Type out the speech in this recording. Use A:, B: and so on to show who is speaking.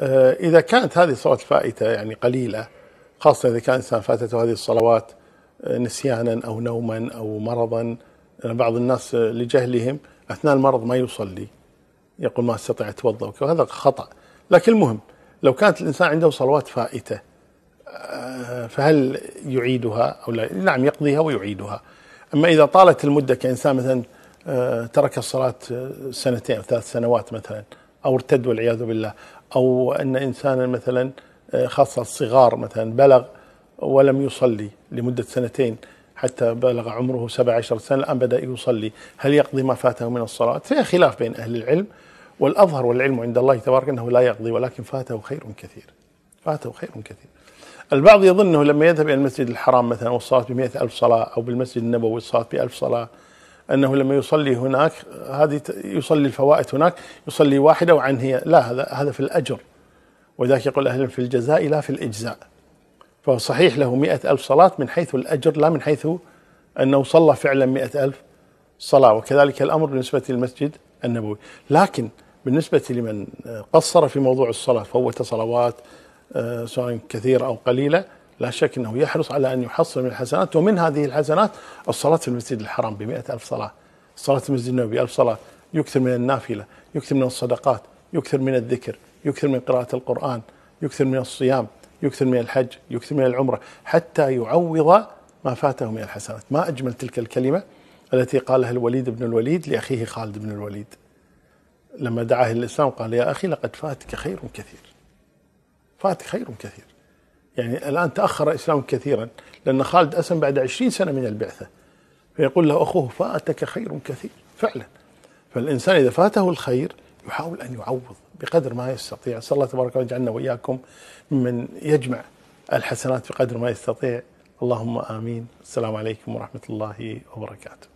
A: آه، إذا كانت هذه الصلوات الفائتة يعني قليلة خاصة إذا كان الإنسان فاتته هذه الصلوات آه، نسيانا أو نوما أو مرضا بعض الناس آه، لجهلهم أثناء المرض ما يصلي يقول ما استطيع أتوضأ وهذا خطأ لكن المهم لو كانت الإنسان عنده صلوات فائتة فهل يعيدها أو لا نعم يقضيها ويعيدها أما إذا طالت المدة كإنسان مثلا ترك الصلاة سنتين أو ثلاث سنوات مثلا أو ارتد والعياذ بالله أو أن إنسانا مثلا آه، خاصة الصغار مثلا بلغ ولم يصلي لمدة سنتين حتى بلغ عمره 17 سنة الآن بدأ يصلي هل يقضي ما فاته من الصلاة فيها خلاف بين أهل العلم والأظهر والعلم عند الله تبارك أنه لا يقضي ولكن فاته خير كثير فاته خير كثير البعض يظن أنه لما يذهب إلى المسجد الحرام مثلا والصلاة بمئة ألف صلاة أو بالمسجد النبوي والصلاة بألف صلاة انه لما يصلي هناك هذه يصلي الفوائت هناك يصلي واحده وعن هي لا هذا هذا في الاجر وذاك يقول اهلا في الجزاء لا في الاجزاء فهو صحيح له مئة ألف صلاة من حيث الأجر لا من حيث أنه صلى فعلا مئة ألف صلاة وكذلك الأمر بالنسبة للمسجد النبوي لكن بالنسبة لمن قصر في موضوع الصلاة فوت صلوات آه، سواء كثيرة أو قليلة لا شك أنه يحرص على أن يحصل من الحسنات ومن هذه الحسنات الصلاة في المسجد الحرام ب ألف صلاة صلاة في المسجد النبوي ألف صلاة يكثر من النافلة يكثر من الصدقات يكثر من الذكر يكثر من قراءة القرآن يكثر من الصيام يكثر من الحج يكثر من العمرة حتى يعوض ما فاته من الحسنات ما أجمل تلك الكلمة التي قالها الوليد بن الوليد لأخيه خالد بن الوليد لما دعاه الإسلام قال يا أخي لقد فاتك خير كثير فاتك خير كثير يعني الآن تأخر الإسلام كثيرا لأن خالد أسلم بعد عشرين سنة من البعثة فيقول له أخوه فاتك خير كثير فعلا فالإنسان إذا فاته الخير يحاول أن يعوض بقدر ما يستطيع أسأل الله تبارك وتعالى يجعلنا وإياكم ممن يجمع الحسنات بقدر ما يستطيع اللهم آمين السلام عليكم ورحمة الله وبركاته